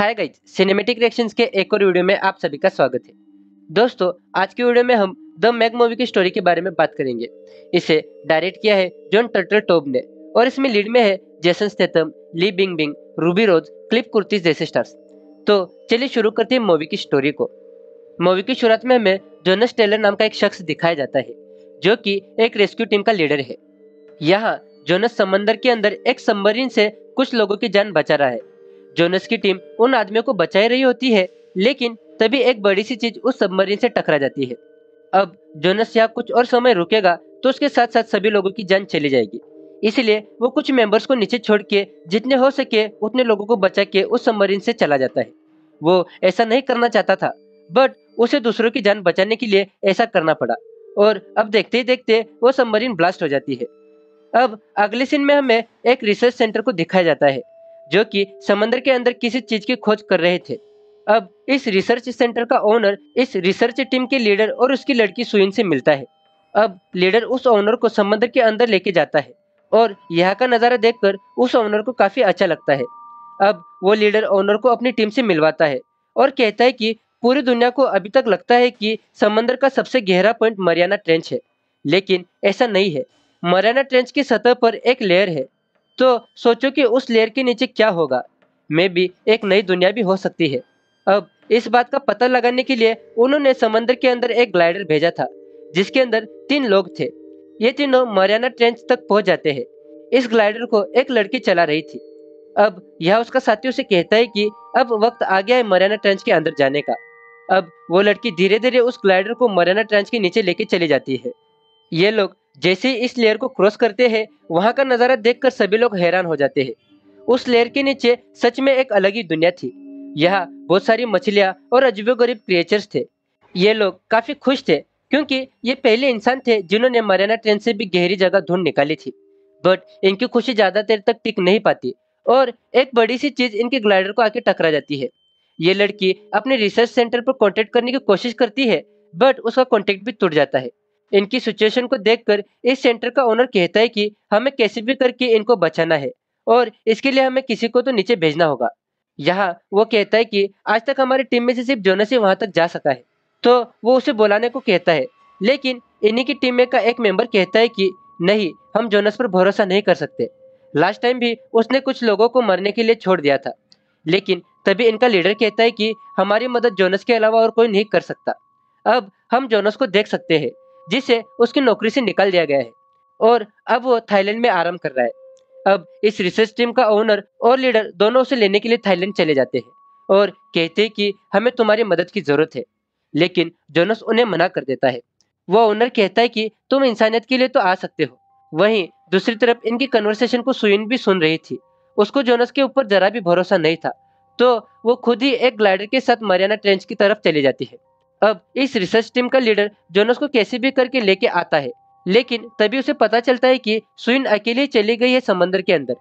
hi guys cinematic reactions के एक और वीडियो में आप सभी का स्वागत है दोस्तों आज की वीडियो में हम द मैग मूवी की स्टोरी के बारे में बात करेंगे इसे डायरेक्ट किया है जॉन टर्टल टोब ने और इसमें लीड में है Jason Statham Li Bingbing Ruby Rose Cliff Curtis जैसे स्टार्स तो चलिए शुरू करते हैं मूवी की स्टोरी को मूवी की शुरुआत में हमें जोनस टेलर नाम का एक शख्स दिखाया जाता है जो कि एक रेस्क्यू टीम का लीडर है यहाँ जोनस समंदर के अंदर एक सम्बरीन से कुछ लोगों की जान बचा रहा है जोनस की टीम उन आदमियों को बचाए रही होती है लेकिन तभी एक बड़ी सी चीज उस सबमरीन से टकरा जाती है अब जोनस यहाँ कुछ और समय रुकेगा तो उसके साथ साथ सभी लोगों की जान चली जाएगी इसलिए वो कुछ मेंबर्स को नीचे छोड़ के जितने हो सके उतने लोगों को बचा के उस सबमरीन से चला जाता है वो ऐसा नहीं करना चाहता था बट उसे दूसरों की जान बचाने के लिए ऐसा करना पड़ा और अब देखते ही देखते वो सबमरीन ब्लास्ट हो जाती है अब अगले सीन में हमें एक रिसर्च सेंटर को दिखाया जाता है जो कि समंदर के अंदर किसी चीज की खोज कर रहे थे अब इस रिसर्च सेंटर का ओनर इस रिसर्च टीम के लीडर और उसकी लड़की सुइन से मिलता है अब लीडर उस ओनर को समंदर के अंदर लेके जाता है और यहाँ का नज़ारा देखकर उस ओनर को काफ़ी अच्छा लगता है अब वो लीडर ओनर को अपनी टीम से मिलवाता है और कहता है कि पूरी दुनिया को अभी तक लगता है कि समंदर का सबसे गहरा पॉइंट मरियाना ट्रेंच है लेकिन ऐसा नहीं है मरियाना ट्रेंच की सतह पर एक लेयर है तो सोचो कि उस लेयर के नीचे क्या होगा मे भी एक नई दुनिया भी हो सकती है अब इस बात का पता लगाने के लिए उन्होंने समंदर के अंदर एक ग्लाइडर भेजा था जिसके अंदर तीन लोग थे ये तीनों मरियाना ट्रेंच तक पहुंच जाते हैं इस ग्लाइडर को एक लड़की चला रही थी अब यह उसका साथियों से कहता है कि अब वक्त आ गया है मरियाना ट्रेंच के अंदर जाने का अब वो लड़की धीरे धीरे उस ग्लाइडर को मरियाना ट्रेंच के नीचे लेके चली जाती है ये लोग जैसे ही इस लेयर को क्रॉस करते हैं वहाँ का नज़ारा देखकर सभी लोग हैरान हो जाते हैं उस लेयर के नीचे सच में एक अलग ही दुनिया थी यहाँ बहुत सारी मछलियाँ और गरीब क्रिएचर्स थे ये लोग काफ़ी खुश थे क्योंकि ये पहले इंसान थे जिन्होंने मरियाना ट्रेन से भी गहरी जगह ढूंढ निकाली थी बट इनकी खुशी ज़्यादा देर तक टिक नहीं पाती और एक बड़ी सी चीज़ इनके ग्लाइडर को आके टकरा जाती है ये लड़की अपने रिसर्च सेंटर पर कॉन्टेक्ट करने की कोशिश करती है बट उसका कॉन्टेक्ट भी टूट जाता है इनकी सिचुएशन को देखकर इस सेंटर का ओनर कहता है कि हमें कैसे भी करके इनको बचाना है और इसके लिए हमें किसी को तो नीचे भेजना होगा यहाँ वो कहता है कि आज तक हमारी टीम में से सिर्फ जोनस ही वहाँ तक जा सका है तो वो उसे बुलाने को कहता है लेकिन इन्हीं की टीम में का एक मेंबर कहता है कि नहीं हम जोनस पर भरोसा नहीं कर सकते लास्ट टाइम भी उसने कुछ लोगों को मरने के लिए छोड़ दिया था लेकिन तभी इनका लीडर कहता है कि हमारी मदद जोनस के अलावा और कोई नहीं कर सकता अब हम जोनस को देख सकते हैं जिसे उसकी नौकरी से निकाल दिया गया है और अब वो थाईलैंड में आराम कर रहा है अब इस रिसर्च टीम का ओनर और लीडर दोनों उसे लेने के लिए थाईलैंड चले जाते हैं और कहते हैं कि हमें तुम्हारी मदद की ज़रूरत है लेकिन जोनस उन्हें मना कर देता है वो ओनर कहता है कि तुम इंसानियत के लिए तो आ सकते हो वहीं दूसरी तरफ इनकी कन्वर्सेशन को सुइन भी सुन रही थी उसको जोनस के ऊपर जरा भी भरोसा नहीं था तो वो खुद ही एक ग्लाइडर के साथ मरियाना ट्रेंच की तरफ चली जाती है अब इस रिसर्च टीम का लीडर जोनस को कैसे भी करके लेके आता है लेकिन तभी उसे पता चलता है कि सुइन अकेले चली गई है समंदर के अंदर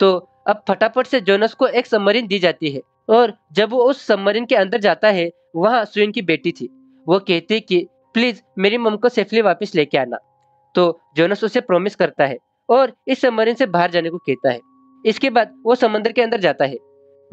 तो अब फटाफट से जोनस को एक सबमरीन दी जाती है और जब वो उस सबमरीन के अंदर जाता है वहाँ सुइन की बेटी थी वो कहती कि प्लीज़ मेरी मम को सेफली वापस लेके आना तो जोनस उसे प्रॉमिस करता है और इस सबमरीन से बाहर जाने को कहता है इसके बाद वो समंदर के अंदर जाता है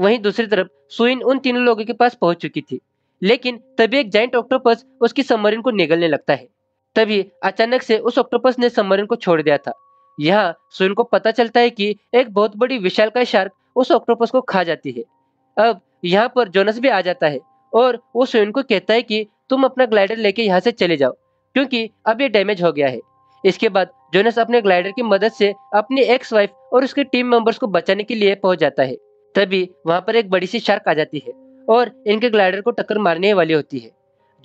वहीं दूसरी तरफ सुइन उन तीनों लोगों के पास पहुंच चुकी थी लेकिन तभी एक जॉइंट ऑक्टोपस उसकी सबमरीन को निगलने लगता है तभी अचानक से उस ऑक्टोपस ने सबमरीन को छोड़ दिया था यहाँ सुन को पता चलता है कि एक बहुत बड़ी विशालकाय शार्क उस ऑक्टोपस को खा जाती है अब यहाँ पर जोनस भी आ जाता है और वो सुन को कहता है कि तुम अपना ग्लाइडर लेके यहाँ से चले जाओ क्योंकि अब ये डैमेज हो गया है इसके बाद जोनस अपने ग्लाइडर की मदद से अपनी एक्स वाइफ और उसके टीम मेंबर्स को बचाने के लिए पहुंच जाता है तभी वहां पर एक बड़ी सी शार्क आ जाती है और इनके ग्लाइडर को टक्कर मारने वाली होती है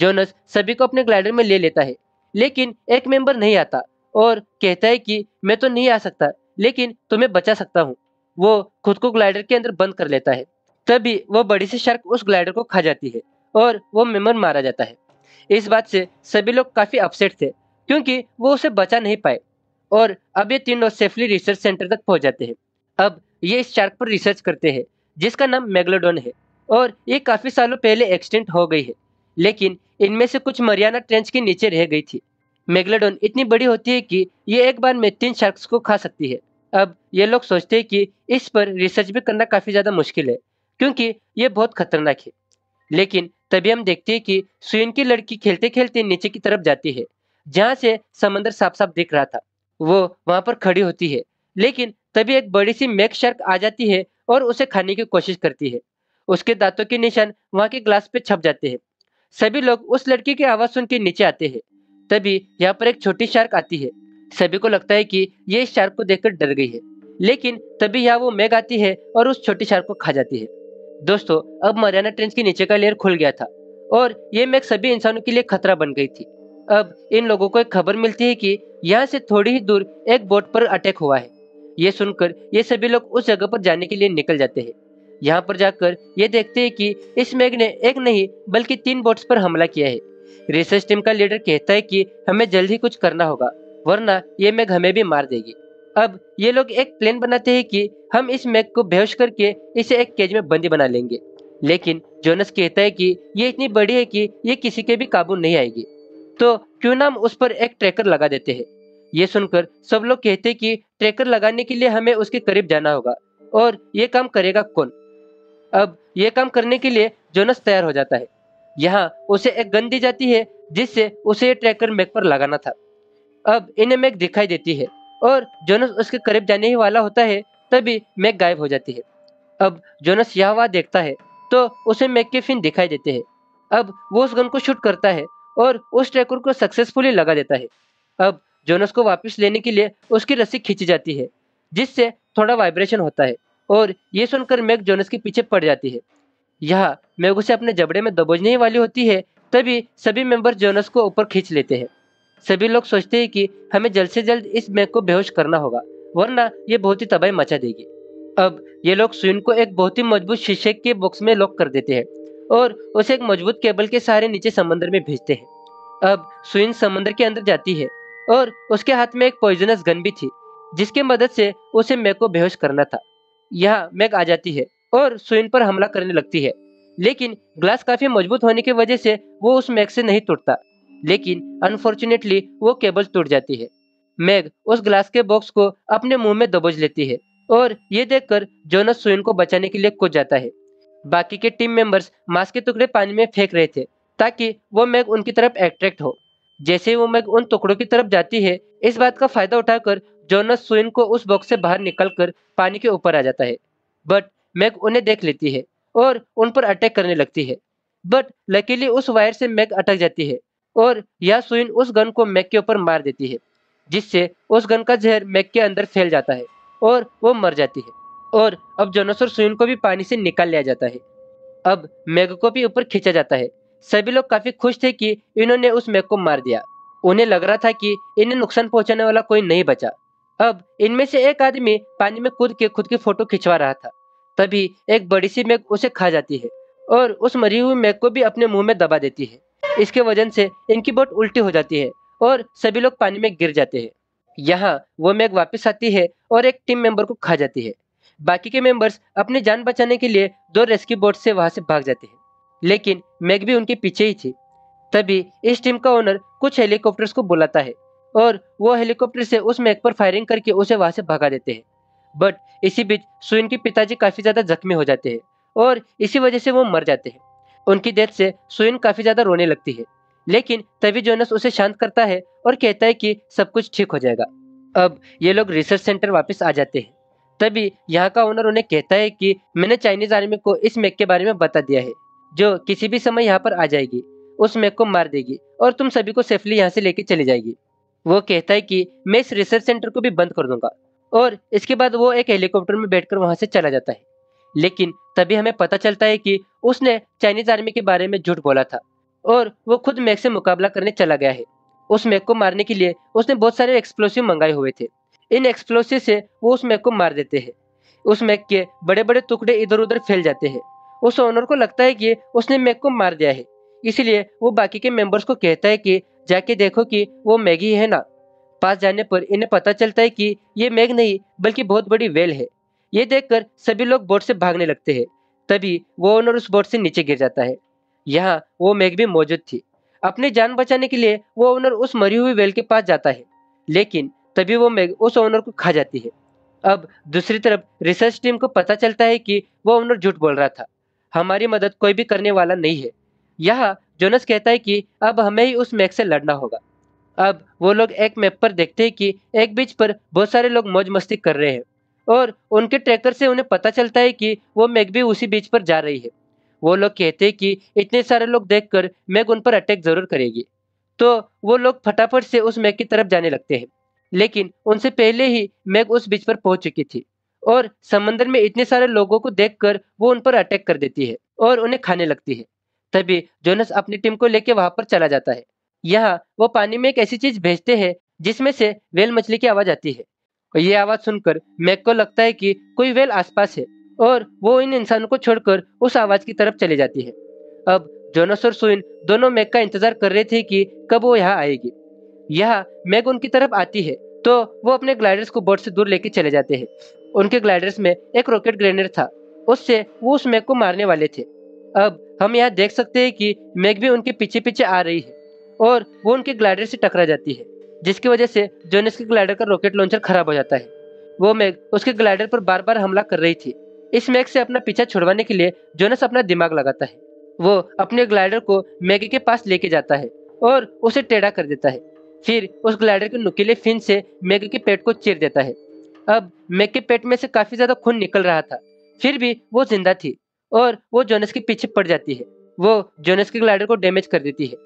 जोनस सभी को अपने ग्लाइडर में ले लेता है लेकिन एक मेंबर नहीं आता और कहता है कि मैं तो नहीं आ सकता लेकिन तुम्हें बचा सकता हूँ वो खुद को ग्लाइडर के अंदर बंद कर लेता है तभी वो बड़ी सी शर्क उस ग्लाइडर को खा जाती है और वो मेमन मारा जाता है इस बात से सभी लोग काफ़ी अपसेट थे क्योंकि वो उसे बचा नहीं पाए और अब ये तीनों सेफली रिसर्च सेंटर तक पहुंच जाते हैं अब ये इस शार्क पर रिसर्च करते हैं जिसका नाम मेगलोडोन है और ये काफ़ी सालों पहले एक्सटेंट हो गई है लेकिन इनमें से कुछ मरियाना ट्रेंच के नीचे रह गई थी मेगलाडोन इतनी बड़ी होती है कि ये एक बार में तीन शार्क्स को खा सकती है अब ये लोग सोचते हैं कि इस पर रिसर्च भी करना काफ़ी ज़्यादा मुश्किल है क्योंकि ये बहुत खतरनाक है लेकिन तभी हम देखते हैं कि सुइन की लड़की खेलते खेलते नीचे की तरफ जाती है जहाँ से समंदर साफ साफ दिख रहा था वो वहाँ पर खड़ी होती है लेकिन तभी एक बड़ी सी मेक शर्क आ जाती है और उसे खाने की कोशिश करती है उसके दांतों के निशान वहाँ के ग्लास पे छप जाते हैं सभी लोग उस लड़की की आवाज़ सुन के नीचे आते हैं तभी यहाँ पर एक छोटी शार्क आती है सभी को लगता है कि ये इस शार्क को देखकर डर गई है लेकिन तभी यहाँ वो मेघ आती है और उस छोटी शार्क को खा जाती है दोस्तों अब मरियाना ट्रेंच के नीचे का लेयर खुल गया था और ये मेघ सभी इंसानों के लिए खतरा बन गई थी अब इन लोगों को एक खबर मिलती है कि यहाँ से थोड़ी ही दूर एक बोट पर अटैक हुआ है ये सुनकर ये सभी लोग उस जगह पर जाने के लिए निकल जाते हैं यहाँ पर जाकर ये देखते हैं कि इस मैग ने एक नहीं बल्कि तीन बोट्स पर हमला किया है रिसर्च टीम का लीडर कहता है कि हमें जल्द ही कुछ करना होगा वरना ये मैग हमें भी मार देगी अब ये लोग एक प्लान बनाते हैं कि हम इस मैग को बेहोश करके इसे एक केज में बंदी बना लेंगे लेकिन जोनस कहता है कि ये इतनी बड़ी है कि ये किसी के भी काबू नहीं आएगी तो क्यों ना हम उस पर एक ट्रैकर लगा देते हैं ये सुनकर सब लोग कहते कि ट्रैकर लगाने के लिए हमें उसके करीब जाना होगा और ये काम करेगा कौन अब ये काम करने के लिए जोनस तैयार हो जाता है यहाँ उसे एक गन दी जाती है जिससे उसे ये ट्रैकर मैक पर लगाना था अब इन्हें मैक दिखाई देती है और जोनस उसके करीब जाने ही वाला होता है तभी मैक गायब हो जाती है अब जोनस यह वहाँ देखता है तो उसे मैक के फिन दिखाई देते हैं अब वो उस गन को शूट करता है और उस ट्रैकर को सक्सेसफुली लगा देता है अब जोनस को वापस लेने के लिए उसकी रस्सी खींची जाती है जिससे थोड़ा वाइब्रेशन होता है और ये सुनकर मैग जोनस के पीछे पड़ जाती है यह मैग उसे अपने जबड़े में दबोचने ही वाली होती है तभी सभी मेंबर जोनस को ऊपर खींच लेते हैं सभी लोग सोचते हैं कि हमें जल्द से जल्द इस मैग को बेहोश करना होगा वरना ये बहुत ही तबाही मचा देगी अब ये लोग स्विन को एक बहुत ही मजबूत शीशे के बॉक्स में लॉक कर देते हैं और उसे एक मजबूत केबल के सहारे नीचे समंदर में भेजते हैं अब स्विन समंदर के अंदर जाती है और उसके हाथ में एक पॉइजनस गन भी थी जिसके मदद से उसे मैग को बेहोश करना था यह मैग आ जाती है और सुइन पर हमला करने लगती है लेकिन ग्लास काफी मजबूत होने की वजह से वो उस मैग से नहीं टूटता लेकिन अनफॉर्चुनेटली वो केबल टूट जाती है मैग उस ग्लास के बॉक्स को अपने मुंह में दबोच लेती है और ये देखकर जोनस सुइन को बचाने के लिए कूद जाता है बाकी के टीम मेंबर्स मास्क के टुकड़े पानी में फेंक रहे थे ताकि वो मैग उनकी तरफ एट्रैक्ट हो जैसे ही वो मैग उन टुकड़ों की तरफ जाती है इस बात का फायदा उठाकर जोनस सुइन को उस बॉक्स से बाहर निकलकर पानी के ऊपर आ जाता है बट मैग उन्हें देख लेती है और उन पर अटैक करने लगती है बट लकीली उस वायर से मैग अटक जाती है और यह सुइन उस गन को मैग के ऊपर मार देती है जिससे उस गन का जहर मैग के अंदर फैल जाता है और वो मर जाती है और अब जोनस और सुइन को भी पानी से निकाल लिया जाता है अब मैग को भी ऊपर खींचा जाता है सभी लोग काफी खुश थे कि इन्होंने उस मैग को मार दिया उन्हें लग रहा था कि इन्हें नुकसान पहुंचाने वाला कोई नहीं बचा अब इनमें से एक आदमी पानी में कूद के खुद की फोटो खिंचवा रहा था तभी एक बड़ी सी मेघ उसे खा जाती है और उस मरी हुई मेघ को भी अपने मुंह में दबा देती है इसके वजन से इनकी बोट उल्टी हो जाती है और सभी लोग पानी में गिर जाते हैं यहाँ वो मेघ वापस आती है और एक टीम मेंबर को खा जाती है बाकी के मेंबर्स अपनी जान बचाने के लिए दो रेस्क्यू बोट से वहां से भाग जाते हैं लेकिन मेघ भी उनके पीछे ही थी तभी इस टीम का ओनर कुछ हेलीकॉप्टर्स को बुलाता है और वो हेलीकॉप्टर से उस मैक पर फायरिंग करके उसे वहां से भगा देते हैं बट इसी बीच सुइन के पिताजी काफ़ी ज़्यादा जख्मी हो जाते हैं और इसी वजह से वो मर जाते हैं उनकी डेथ से सुइन काफ़ी ज़्यादा रोने लगती है लेकिन तभी जोनस उसे शांत करता है और कहता है कि सब कुछ ठीक हो जाएगा अब ये लोग रिसर्च सेंटर वापस आ जाते हैं तभी यहाँ का ओनर उन्हें कहता है कि मैंने चाइनीज आर्मी को इस मैक के बारे में बता दिया है जो किसी भी समय यहाँ पर आ जाएगी उस मेघ को मार देगी और तुम सभी को सेफली यहाँ से लेके चली जाएगी वो कहता है कि मैं इस रिसर्च सेंटर को भी बंद कर दूंगा और इसके बाद वो एक हेलीकॉप्टर में बैठकर वहां से चला जाता है लेकिन तभी हमें पता चलता है कि उसने चाइनीज आर्मी के बारे में झूठ बोला था और वो खुद मैक से मुकाबला करने चला गया है उस मैक को मारने के लिए उसने बहुत सारे एक्सप्लोसिव मंगाए हुए थे इन एक्सप्लोसिव से वो उस मैक को मार देते हैं उस मैक के बड़े बड़े टुकड़े इधर उधर फैल जाते हैं उस ओनर को लगता है कि उसने मैक को मार दिया है इसलिए वो बाकी के मेंबर्स को कहता है कि जाके देखो कि वो मैगी है ना पास जाने पर इन्हें पता चलता है कि ये मैग नहीं बल्कि बहुत बड़ी वेल है ये देखकर सभी लोग बोट से भागने लगते हैं तभी वो ओनर उस बोट से नीचे गिर जाता है यहाँ वो मैग भी मौजूद थी अपनी जान बचाने के लिए वो ओनर उस मरी हुई वेल के पास जाता है लेकिन तभी वो मैग उस ओनर को खा जाती है अब दूसरी तरफ रिसर्च टीम को पता चलता है कि वो ओनर झूठ बोल रहा था हमारी मदद कोई भी करने वाला नहीं है यहाँ जोनस कहता है कि अब हमें ही उस मैक से लड़ना होगा अब वो लोग एक मैप पर देखते हैं कि एक बीच पर बहुत सारे लोग मौज मस्ती कर रहे हैं और उनके ट्रैकर से उन्हें पता चलता है कि वो मैग भी उसी बीच पर जा रही है वो लोग कहते हैं कि इतने सारे लोग देखकर मैग उन पर अटैक जरूर करेगी तो वो लोग फटाफट से उस मैग की तरफ जाने लगते हैं लेकिन उनसे पहले ही मैग उस बीच पर पहुंच चुकी थी और समंदर में इतने सारे लोगों को देखकर वो उन पर अटैक कर देती है और उन्हें खाने लगती है तभी जोनस अपनी टीम को लेकर वहां पर चला जाता है यहाँ वो पानी में एक ऐसी चीज भेजते हैं जिसमें से वेल मछली की आवाज आती है और ये आवाज सुनकर मैक को लगता है कि कोई वेल आसपास है और वो इन इंसानों को छोड़कर उस आवाज की तरफ चली जाती है अब जोनस और सुइन दोनों मैक का इंतजार कर रहे थे कि कब वो यहाँ आएगी यहाँ मैग उनकी तरफ आती है तो वो अपने ग्लाइडर्स को बोर्ड से दूर लेके चले जाते हैं उनके ग्लाइडर्स में एक रॉकेट ग्रेनेड था उससे वो उस मैग को मारने वाले थे अब हम यहाँ देख सकते हैं कि मैग भी उनके पीछे पीछे आ रही है और वो उनके ग्लाइडर से टकरा जाती है जिसकी वजह से जोनस के ग्लाइडर का रॉकेट लॉन्चर खराब हो जाता है वो मैग उसके ग्लाइडर पर बार बार हमला कर रही थी इस मैग से अपना पीछा छुड़वाने के लिए जोनस अपना दिमाग लगाता है वो अपने ग्लाइडर को मैगी के पास लेके जाता है और उसे टेढ़ा कर देता है फिर उस ग्लाइडर के नुकीले फिन से मैगी के पेट को चीर देता है अब मैग के पेट में से काफी ज्यादा खून निकल रहा था फिर भी वो जिंदा थी और वो जोनस के पीछे पड़ जाती है वो जोनस के ग्लाइडर को डैमेज कर देती है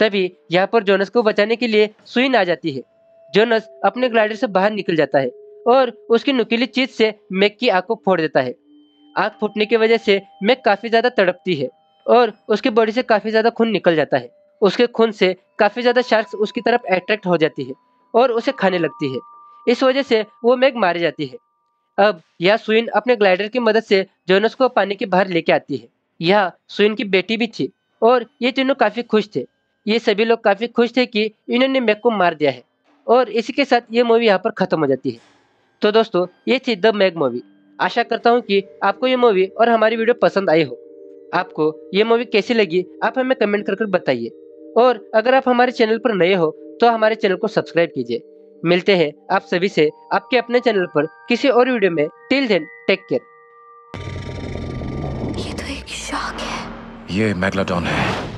तभी यहाँ पर जोनस को बचाने के लिए सुइन आ जाती है जोनस अपने ग्लाइडर से बाहर निकल जाता है और उसकी नुकीली चीज से मैक की आँख को फोड़ देता है आँख फूटने की वजह से मैक काफ़ी ज़्यादा तड़पती है और उसकी बॉडी से काफ़ी ज़्यादा खून निकल जाता है उसके खून से काफ़ी ज़्यादा शार्क उसकी तरफ अट्रैक्ट हो जाती है और उसे खाने लगती है इस वजह से वो मैग मारी जाती है अब यह सुइन अपने ग्लाइडर की मदद से जोनस को पानी के बाहर लेके आती है यह सुइन की बेटी भी थी और ये तीनों काफ़ी खुश थे ये सभी लोग काफ़ी खुश थे कि इन्होंने मैक को मार दिया है और इसी के साथ ये मूवी यहाँ पर ख़त्म हो जाती है तो दोस्तों ये थी द मैग मूवी आशा करता हूँ कि आपको ये मूवी और हमारी वीडियो पसंद आई हो आपको ये मूवी कैसी लगी आप हमें कमेंट कर बताइए और अगर आप हमारे चैनल पर नए हो तो हमारे चैनल को सब्सक्राइब कीजिए मिलते हैं आप सभी से आपके अपने चैनल पर किसी और वीडियो में टिल देन टेक केयर ये तो एक शॉक है ये मैगलाडॉन है